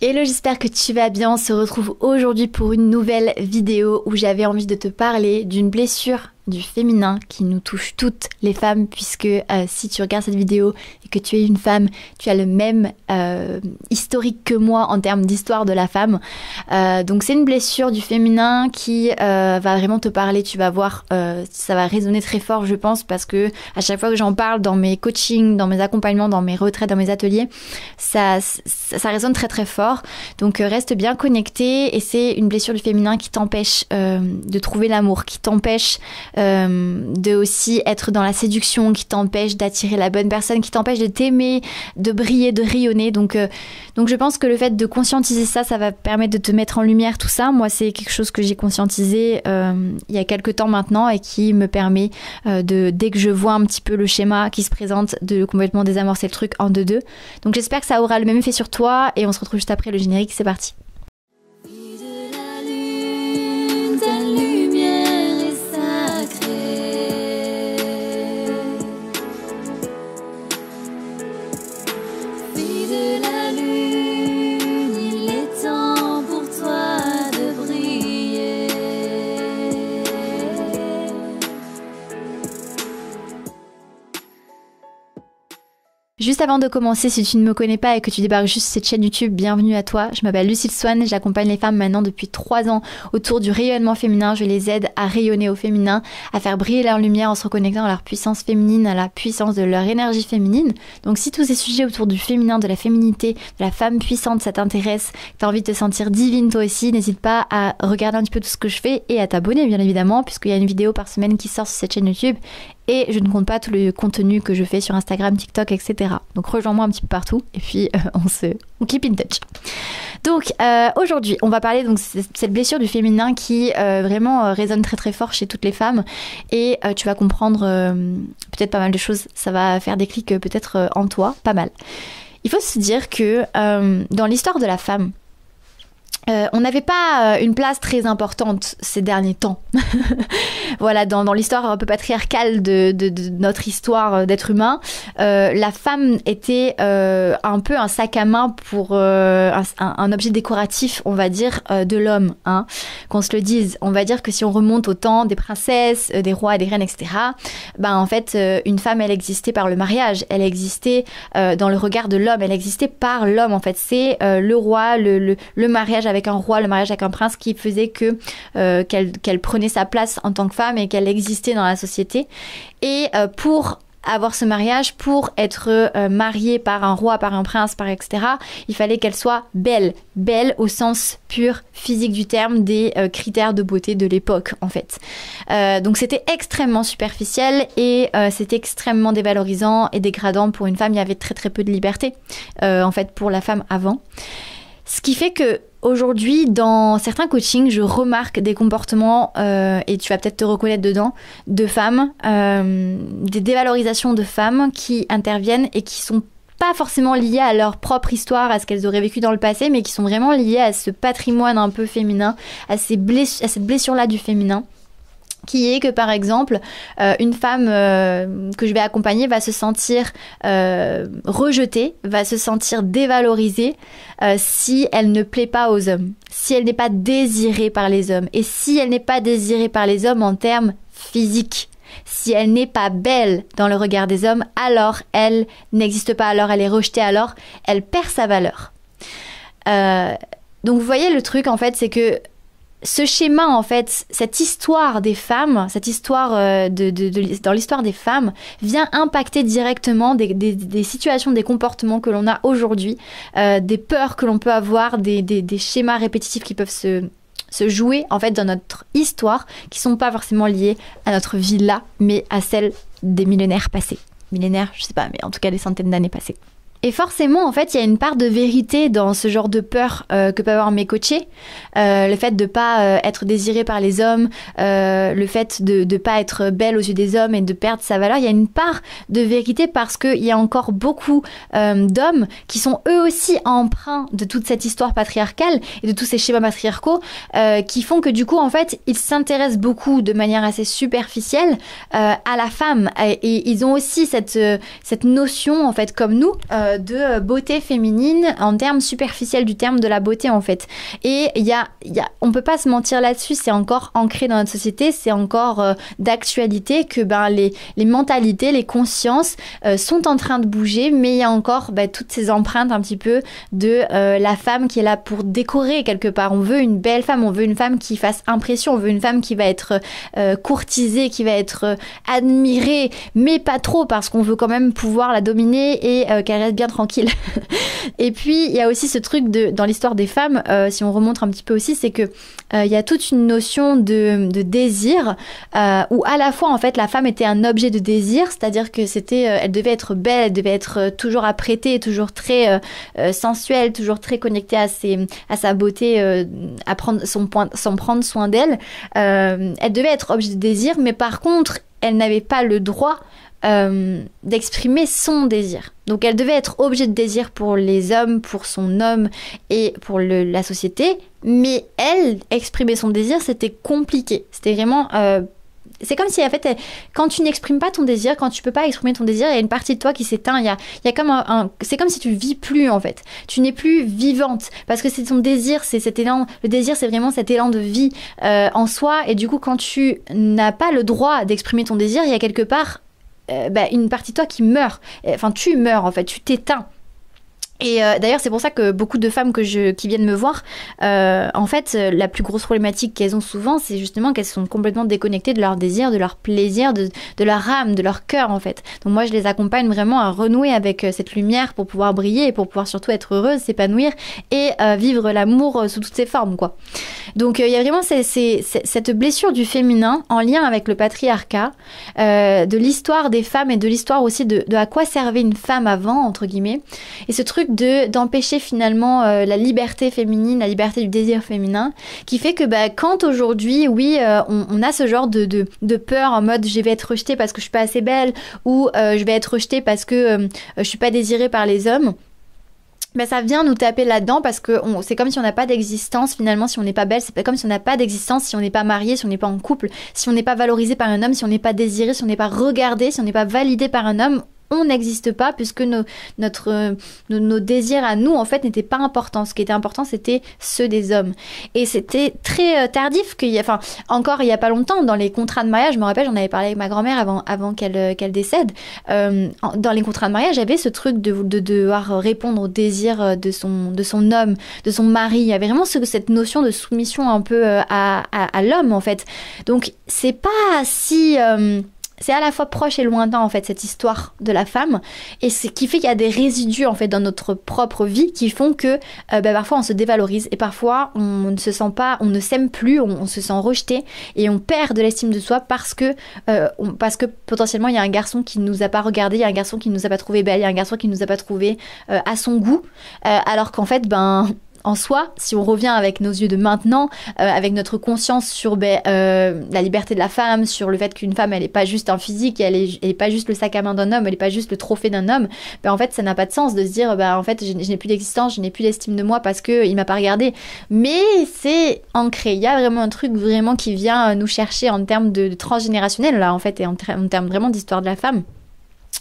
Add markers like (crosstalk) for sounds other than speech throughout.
Hello, j'espère que tu vas bien. On se retrouve aujourd'hui pour une nouvelle vidéo où j'avais envie de te parler d'une blessure du féminin qui nous touche toutes les femmes, puisque euh, si tu regardes cette vidéo et que tu es une femme, tu as le même euh, historique que moi en termes d'histoire de la femme. Euh, donc c'est une blessure du féminin qui va vraiment te parler, tu vas voir, ça va résonner très fort, je pense, parce que à chaque fois que j'en parle dans mes coachings, dans mes accompagnements, dans mes retraites, dans mes ateliers, ça, ça résonne très très fort. Donc reste bien connecté et c'est une blessure du féminin qui t'empêche de trouver l'amour, qui t'empêche euh, de aussi être dans la séduction qui t'empêche d'attirer la bonne personne, qui t'empêche de t'aimer, de briller, de rayonner. Donc, euh, donc je pense que le fait de conscientiser ça, ça va permettre de te mettre en lumière tout ça. Moi, c'est quelque chose que j'ai conscientisé euh, il y a quelques temps maintenant et qui me permet de, dès que je vois un petit peu le schéma qui se présente, de complètement désamorcer le truc en deux-deux. Donc j'espère que ça aura le même effet sur toi et on se retrouve juste après le générique. C'est parti. Juste avant de commencer, si tu ne me connais pas et que tu débarques juste sur cette chaîne YouTube, bienvenue à toi. Je m'appelle Lucille Swan, j'accompagne les femmes maintenant depuis 3 ans autour du rayonnement féminin. Je les aide à rayonner au féminin, à faire briller leur lumière en se reconnectant à leur puissance féminine, à la puissance de leur énergie féminine. Donc si tous ces sujets autour du féminin, de la féminité, de la femme puissante, ça t'intéresse, tu as envie de te sentir divine toi aussi, n'hésite pas à regarder un petit peu tout ce que je fais et à t'abonner bien évidemment, puisqu'il y a une vidéo par semaine qui sort sur cette chaîne YouTube. Et je ne compte pas tout le contenu que je fais sur Instagram, TikTok, etc donc rejoins-moi un petit peu partout et puis euh, (laughs) on se on keep in touch. Donc euh, aujourd'hui, on va parler donc cette blessure du féminin qui euh, vraiment résonne très très fort chez toutes les femmes et tu vas comprendre peut-être pas mal de choses. Ça va faire des clics peut-être en toi, pas mal. Il faut se dire que dans l'histoire de la femme, euh, on n'avait pas euh, une place très importante ces derniers temps. (laughs) voilà, dans, l'histoire un peu patriarcale de, notre histoire euh, d'être humain, la femme était un peu un sac à main pour un, objet décoratif, on va dire, de l'homme. Hein. Qu'on se le dise, on va dire que si on remonte au temps des princesses, des rois des reines, etc., ben en fait, une femme, elle existait par le mariage, elle existait dans le regard de l'homme, elle existait par l'homme. En fait, c'est le roi, le mariage avec avec un roi, le mariage avec un prince, qui faisait que euh, qu'elle prenait sa place en tant que femme et qu'elle existait dans la société. Et euh, pour avoir ce mariage, pour être euh, mariée par un roi, par un prince, par etc., il fallait qu'elle soit belle, belle au sens pur physique du terme des critères de beauté de l'époque en fait. donc c'était extrêmement superficiel et c'était extrêmement dévalorisant et dégradant pour une femme. Il y avait très très peu de liberté en fait pour la femme avant. Ce qui fait que aujourd'hui, dans certains coachings, je remarque des comportements, euh, et tu vas peut-être te reconnaître dedans, de femmes, euh, des dévalorisations de femmes qui interviennent et qui sont pas forcément liées à leur propre histoire, à ce qu'elles auraient vécu dans le passé, mais qui sont vraiment liées à ce patrimoine un peu féminin, à, ces à cette blessure-là du féminin qui est que par exemple euh, une femme euh, que je vais accompagner va se sentir euh, rejetée, va se sentir dévalorisée si elle ne plaît pas aux hommes, si elle n'est pas désirée par les hommes et si elle n'est pas désirée par les hommes en termes physiques. Si elle n'est pas belle dans le regard des hommes, alors elle n'existe pas, alors elle est rejetée, alors elle perd sa valeur. donc vous voyez le truc en fait, c'est que ce schéma, en fait, cette histoire des femmes, cette histoire euh, dans l'histoire des femmes, vient impacter directement des, situations, des comportements que l'on a aujourd'hui, euh, des peurs que l'on peut avoir, des, schémas répétitifs qui peuvent se, se jouer en fait dans notre histoire, qui sont pas forcément liés à notre vie là, mais à celle des millénaires passés. Millénaires, je sais pas, mais en tout cas des centaines d'années passées. Et forcément, en fait, il y a une part de vérité dans ce genre de peur euh, que peuvent avoir mes coachés. Euh, le fait de ne pas euh, être désiré par les hommes, le fait de ne pas être belle aux yeux des hommes et de perdre sa valeur, il y a une part de vérité parce qu'il y a encore beaucoup d'hommes qui sont eux aussi emprunts de toute cette histoire patriarcale et de tous ces schémas patriarcaux qui font que du coup, en fait, ils s'intéressent beaucoup de manière assez superficielle à la femme et, ils ont aussi cette, cette notion, en fait, comme nous. Euh, de euh, beauté féminine en termes superficiels du terme de la beauté en fait. Et il y a, on peut pas se mentir là-dessus, c'est encore ancré dans notre société, c'est encore euh, d'actualité que ben les, les mentalités, les consciences sont en train de bouger, mais il y a encore ben, toutes ces empreintes un petit peu de la femme qui est là pour décorer quelque part. On veut une belle femme, on veut une femme qui fasse impression, on veut une femme qui va être courtisée, qui va être admirée, mais pas trop parce qu'on veut quand même pouvoir la dominer et qu'elle reste tranquille. (laughs) et puis, il y a aussi ce truc de, dans l'histoire des femmes, euh, si on remonte un petit peu aussi, c'est que euh, il y a toute une notion de, désir euh, où à la fois, en fait, la femme était un objet de désir, c'est-à-dire que c'était, euh, elle devait être belle, devait être toujours apprêtée, toujours très sensuelle, toujours très connectée à ses, à sa beauté, à prendre son point, sans prendre soin d'elle. elle devait être objet de désir, mais par contre, elle n'avait pas le droit euh, d'exprimer son désir. Donc elle devait être objet de désir pour les hommes, pour son homme et pour la société. Mais elle, exprimer son désir, c'était compliqué. C'était vraiment euh, c'est comme si en fait, quand tu n'exprimes pas ton désir, quand tu peux pas exprimer ton désir, il y a une partie de toi qui s'éteint. Il y comme un, c'est comme si tu vis plus en fait. Tu n'es plus vivante parce que c'est ton désir, c'est cet élan. Le désir, c'est vraiment cet élan de vie euh, en soi. Et du coup, quand tu n'as pas le droit d'exprimer ton désir, il y a quelque part euh, bah, une partie de toi qui meurt. Enfin, tu meurs en fait, tu t'éteins. Et euh, d'ailleurs, c'est pour ça que beaucoup de femmes que je, qui viennent me voir, euh, en fait, euh, la plus grosse problématique qu'elles ont souvent, c'est justement qu'elles sont complètement déconnectées de leurs désirs, de leur plaisir, de, leur âme, de leur cœur, en fait. Donc moi, je les accompagne vraiment à renouer avec cette lumière pour pouvoir briller et pour pouvoir surtout être heureuse, s'épanouir et vivre l'amour sous toutes ses formes, quoi. Donc il y a vraiment cette blessure du féminin en lien avec le patriarcat, de l'histoire des femmes et de l'histoire aussi de, de à quoi servait une femme avant, entre guillemets. Et ce truc d'empêcher finalement euh, la liberté féminine, la liberté du désir féminin, qui fait que bah, quand aujourd'hui, oui, euh, on, a ce genre de, peur en mode je vais être rejetée parce que je suis pas assez belle ou euh, je vais être rejetée parce que je suis pas désirée par les hommes. mais bah, ça vient nous taper là-dedans parce que c'est comme si on n'a pas d'existence finalement, si on n'est pas belle, c'est comme si on n'a pas d'existence, si on n'est pas marié, si on n'est pas en couple, si on n'est pas valorisé par un homme, si on n'est pas désiré, si on n'est pas regardé, si on n'est pas validé par un homme, on n'existe pas puisque nos, notre, nos, désirs à nous en fait n'étaient pas importants. Ce qui était important c'était ceux des hommes. Et c'était très euh, tardif qu'il y a, enfin encore il y a pas longtemps dans les contrats de mariage, je me rappelle j'en avais parlé avec ma grand-mère avant, avant qu'elle euh, qu'elle décède. Euh, dans les contrats de mariage il y avait ce truc de, de, devoir répondre aux désirs de son, de son homme, de son mari. Il y avait vraiment cette notion de soumission un peu à, à, l'homme en fait. Donc c'est pas si c'est à la fois proche et lointain en fait cette histoire de la femme et ce qui fait qu'il y a des résidus en fait dans notre propre vie qui font que ben parfois on se dévalorise et parfois on ne se sent pas on ne s'aime plus on, se sent rejeté et on perd de l'estime de soi parce que euh, parce que potentiellement il y a un garçon qui nous a pas regardé il y a un garçon qui nous a pas trouvé belle il y a un garçon qui nous a pas trouvé euh, à son goût alors qu'en fait ben en soi, si on revient avec nos yeux de maintenant, euh, avec notre conscience sur ben, euh, la liberté de la femme, sur le fait qu'une femme, elle n'est pas juste un physique, elle n'est est pas juste le sac à main d'un homme, elle n'est pas juste le trophée d'un homme, ben, en fait, ça n'a pas de sens de se dire, ben, en fait, je, n'ai plus d'existence, je n'ai plus d'estime de moi parce qu'il ne m'a pas regardé. Mais c'est ancré. Il y a vraiment un truc vraiment qui vient nous chercher en termes de, transgénérationnel, là, en fait, et en termes vraiment d'histoire de la femme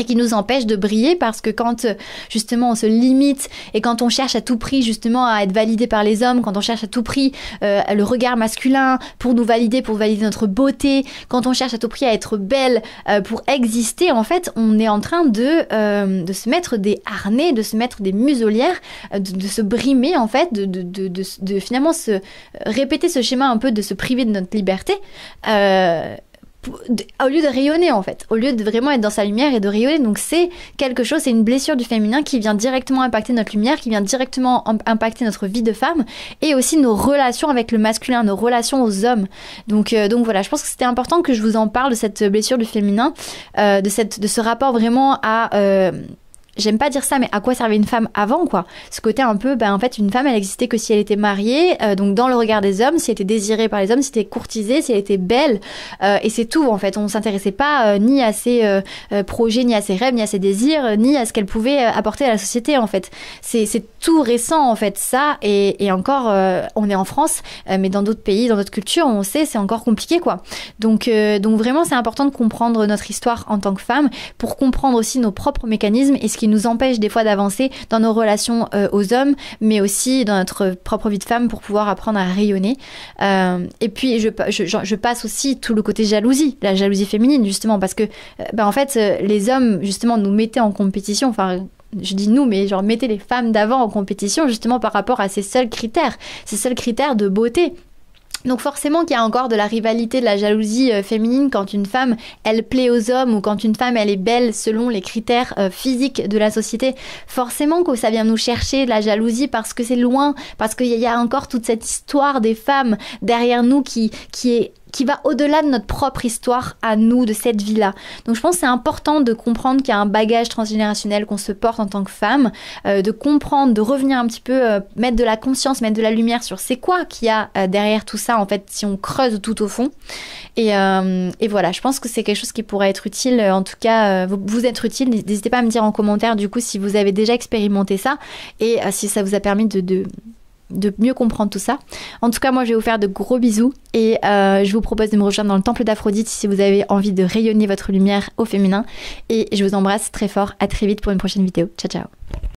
et qui nous empêche de briller parce que quand euh, justement on se limite et quand on cherche à tout prix justement à être validé par les hommes, quand on cherche à tout prix euh, le regard masculin pour nous valider, pour valider notre beauté, quand on cherche à tout prix à être belle euh, pour exister, en fait on est en train de, de se mettre des harnais, de se mettre des muselières, de, se brimer en fait, de, de, de, finalement se répéter ce schéma un peu de se priver de notre liberté au lieu de rayonner en fait, au lieu de vraiment être dans sa lumière et de rayonner. Donc c'est quelque chose, c'est une blessure du féminin qui vient directement impacter notre lumière, qui vient directement impacter notre vie de femme et aussi nos relations avec le masculin, nos relations aux hommes. Donc euh, donc voilà, je pense que c'était important que je vous en parle de cette blessure du féminin, euh, de cette de ce rapport vraiment à euh, j'aime pas dire ça, mais à quoi servait une femme avant, quoi Ce côté un peu, ben en fait, une femme, elle existait que si elle était mariée, euh, donc dans le regard des hommes, si elle était désirée par les hommes, si elle était courtisée, si elle était belle, euh, et c'est tout en fait. On s'intéressait pas euh, ni à ses projets, ni à ses rêves, ni à ses désirs, ni à ce qu'elle pouvait apporter à la société en fait. C'est tout récent en fait ça, et, et encore, on est en France, mais dans d'autres pays, dans d'autres cultures, on sait, c'est encore compliqué, quoi. Donc, donc vraiment, c'est important de comprendre notre histoire en tant que femme pour comprendre aussi nos propres mécanismes et ce qui nous empêche des fois d'avancer dans nos relations euh, aux hommes, mais aussi dans notre propre vie de femme pour pouvoir apprendre à rayonner. Euh, et puis, je, passe aussi tout le côté jalousie, la jalousie féminine, justement, parce que, euh, ben, en fait, les hommes, justement, nous mettaient en compétition, enfin, je dis nous, mais genre mettez les femmes d'avant en compétition justement par rapport à ces seuls critères, ces seuls critères de beauté. Donc forcément qu'il y a encore de la rivalité, de la jalousie euh, féminine quand une femme, elle plaît aux hommes ou quand une femme, elle est belle selon les critères euh, physiques de la société. Forcément que ça vient nous chercher de la jalousie parce que c'est loin, parce qu'il y a encore toute cette histoire des femmes derrière nous qui, qui est qui va au-delà de notre propre histoire à nous, de cette vie-là. Donc je pense que c'est important de comprendre qu'il y a un bagage transgénérationnel qu'on se porte en tant que femme, euh, de comprendre, de revenir un petit peu, euh, mettre de la conscience, mettre de la lumière sur c'est quoi qu'il y a euh, derrière tout ça, en fait, si on creuse tout au fond. Et, voilà, je pense que c'est quelque chose qui pourrait être utile, en tout cas, vous, être utile. N'hésitez pas à me dire en commentaire, du coup, si vous avez déjà expérimenté ça et si ça vous a permis de de mieux comprendre tout ça. En tout cas, moi, je vais vous faire de gros bisous et euh, je vous propose de me rejoindre dans le temple d'Aphrodite si vous avez envie de rayonner votre lumière au féminin. Et je vous embrasse très fort. À très vite pour une prochaine vidéo. Ciao, ciao.